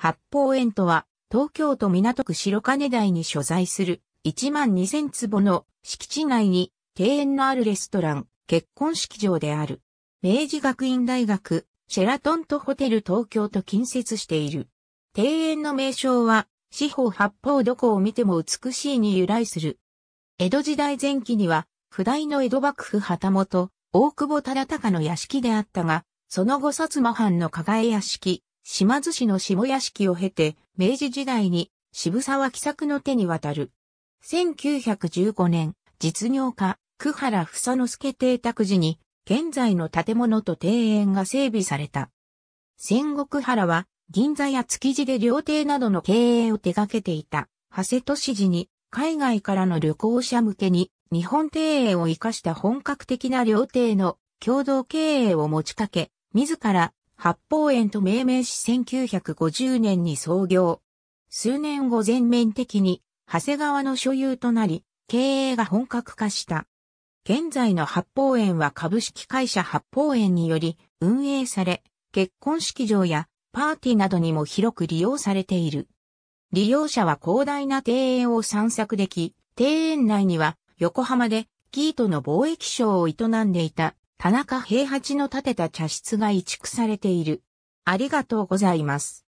八方園とは、東京都港区白金台に所在する1万2000坪の敷地内に庭園のあるレストラン、結婚式場である。明治学院大学、シェラトンとホテル東京と近接している。庭園の名称は、四方八方どこを見ても美しいに由来する。江戸時代前期には、不代の江戸幕府旗本、大久保忠隆の屋敷であったが、その後薩摩藩の加賀屋敷、島津市の下屋敷を経て、明治時代に渋沢喜作の手に渡る。1915年、実業家、久原房之助邸宅時に、現在の建物と庭園が整備された。戦国原は、銀座や築地で料亭などの経営を手掛けていた、長谷俊次に、海外からの旅行者向けに、日本庭園を活かした本格的な料亭の共同経営を持ちかけ、自ら八方園と命名し1950年に創業。数年後全面的に、長谷川の所有となり、経営が本格化した。現在の八方園は株式会社八方園により運営され、結婚式場やパーティーなどにも広く利用されている。利用者は広大な庭園を散策でき、庭園内には横浜でートの貿易商を営んでいた田中平八の建てた茶室が移築されている。ありがとうございます。